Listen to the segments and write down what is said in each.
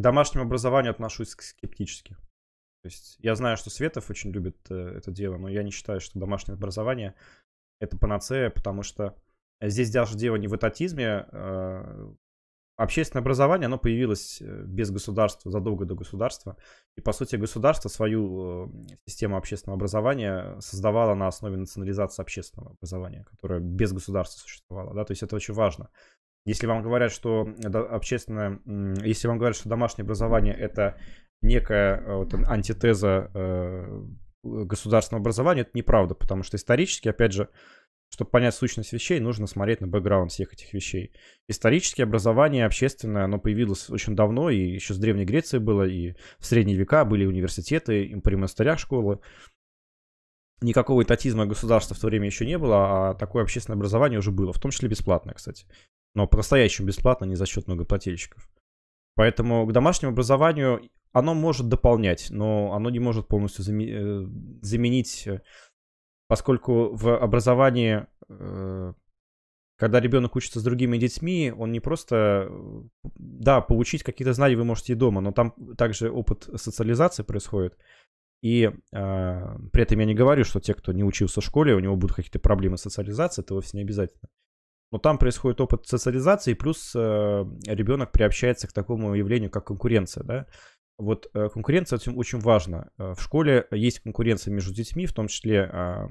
домашнему образованию отношусь скептически. То есть я знаю, что Светов очень любит э, это дело, но я не считаю, что домашнее образование это панацея, потому что здесь даже дело не в этатизме. А общественное образование, оно появилось э, без государства, задолго до государства. И, по сути, государство свою э, систему общественного образования создавало на основе национализации общественного образования, которое без государства существовало. Да? То есть это очень важно. Если вам говорят, что общественное, если вам говорят, что домашнее образование это некая э, вот, антитеза э, государственного образования, это неправда, потому что исторически, опять же, чтобы понять сущность вещей, нужно смотреть на бэкграунд всех этих вещей. Исторически образование общественное, оно появилось очень давно, и еще с Древней Греции было, и в Средние века были университеты, и при монастырях школы. Никакого этатизма государства в то время еще не было, а такое общественное образование уже было, в том числе бесплатное, кстати но по-настоящему бесплатно, не за счет многоплательщиков. Поэтому к домашнему образованию оно может дополнять, но оно не может полностью э, заменить, э, поскольку в образовании, э, когда ребенок учится с другими детьми, он не просто, да, получить какие-то знания вы можете и дома, но там также опыт социализации происходит. И э, при этом я не говорю, что те, кто не учился в школе, у него будут какие-то проблемы с социализацией, это вовсе не обязательно но там происходит опыт социализации, плюс э, ребенок приобщается к такому явлению, как конкуренция, да. Вот э, конкуренция этим очень важна. Э, в школе есть конкуренция между детьми, в том числе э,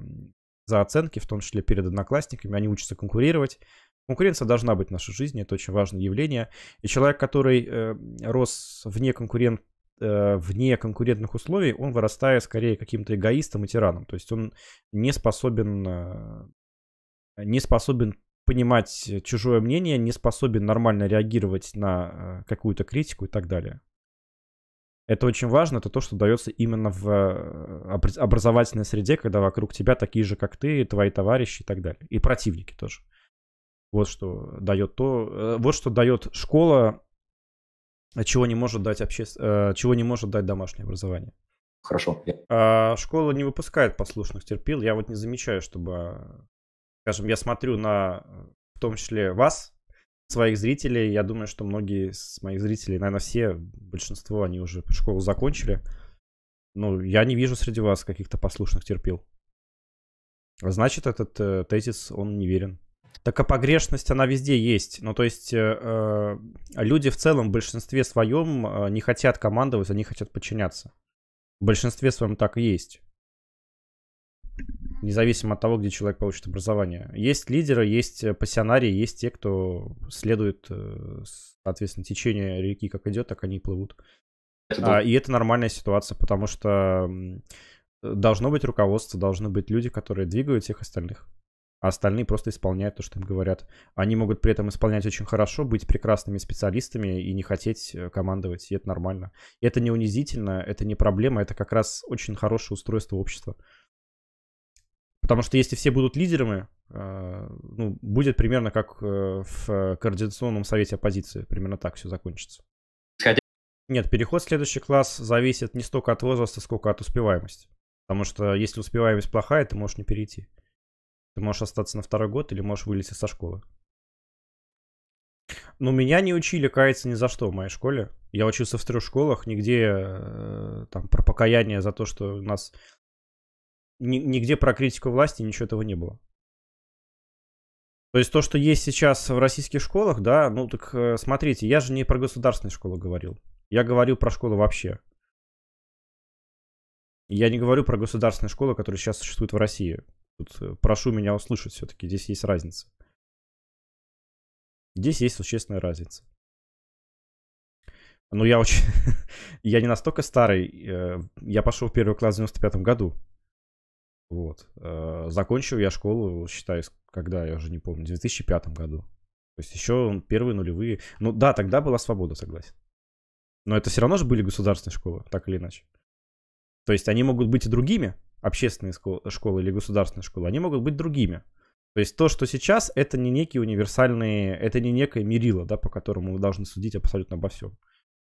за оценки, в том числе перед одноклассниками, они учатся конкурировать. Конкуренция должна быть в нашей жизни, это очень важное явление. И человек, который э, рос вне конкурент э, вне конкурентных условий, он вырастает скорее каким-то эгоистом и тираном. То есть он не способен, э, не способен понимать э, чужое мнение, не способен нормально реагировать на э, какую-то критику и так далее. Это очень важно, это то, что дается именно в э, образовательной среде, когда вокруг тебя такие же, как ты, твои товарищи и так далее. И противники тоже. Вот что дает то, вот что дает школа, чего не может дать обще... чего не может дать домашнее образование. Хорошо. А школа не выпускает послушных терпил. Я вот не замечаю, чтобы а, скажем, я смотрю на, э, в том числе, вас, своих зрителей. Я думаю, что многие из моих зрителей, наверное, все, большинство, они уже школу закончили. Ну, я не вижу среди вас каких-то послушных терпил. Значит, этот э, тезис, он неверен. Так а погрешность, она везде есть. Ну, то есть, э, э люди в целом, в большинстве своем, э, не хотят командовать, они хотят подчиняться. В большинстве своем так и есть независимо от того, где человек получит образование. Есть лидеры, есть э, пассионарии, есть те, кто следует, э, соответственно, течение реки как идет, так они и плывут. Это а, и это нормальная ситуация, потому что должно быть руководство, должны быть люди, которые двигают всех остальных. А остальные просто исполняют то, что им говорят. Они могут при этом исполнять очень хорошо, быть прекрасными специалистами и не хотеть э, командовать, и это нормально. Это не унизительно, это не проблема, это как раз очень хорошее устройство общества. Потому что если все будут лидерами, э, ну, будет примерно как э, в Координационном совете оппозиции. Примерно так все закончится. Хотя... Нет, переход в следующий класс зависит не столько от возраста, сколько от успеваемости. Потому что если успеваемость плохая, ты можешь не перейти. Ты можешь остаться на второй год или можешь вылезти со школы. Но ну, меня не учили каяться ни за что в моей школе. Я учился в трех школах, нигде э, там про покаяние за то, что у нас нигде про критику власти ничего этого не было. То есть то, что есть сейчас в российских школах, да, ну так э, смотрите, я же не про государственные школы говорил. Я говорил про школы вообще. Я не говорю про государственные школы, которые сейчас существуют в России. Тут э, прошу меня услышать все-таки, здесь есть разница. Здесь есть существенная разница. Ну, я очень... я не настолько старый. Э, я пошел в первый класс в 95 году. Вот. Э, закончил я школу, считай, когда, я уже не помню, в 2005 году. То есть еще первые нулевые. Ну да, тогда была свобода, согласен. Но это все равно же были государственные школы, так или иначе. То есть они могут быть и другими, общественные школы или государственные школы, они могут быть другими. То есть то, что сейчас, это не некие универсальные, это не некое мерило, да, по которому мы должны судить абсолютно обо всем.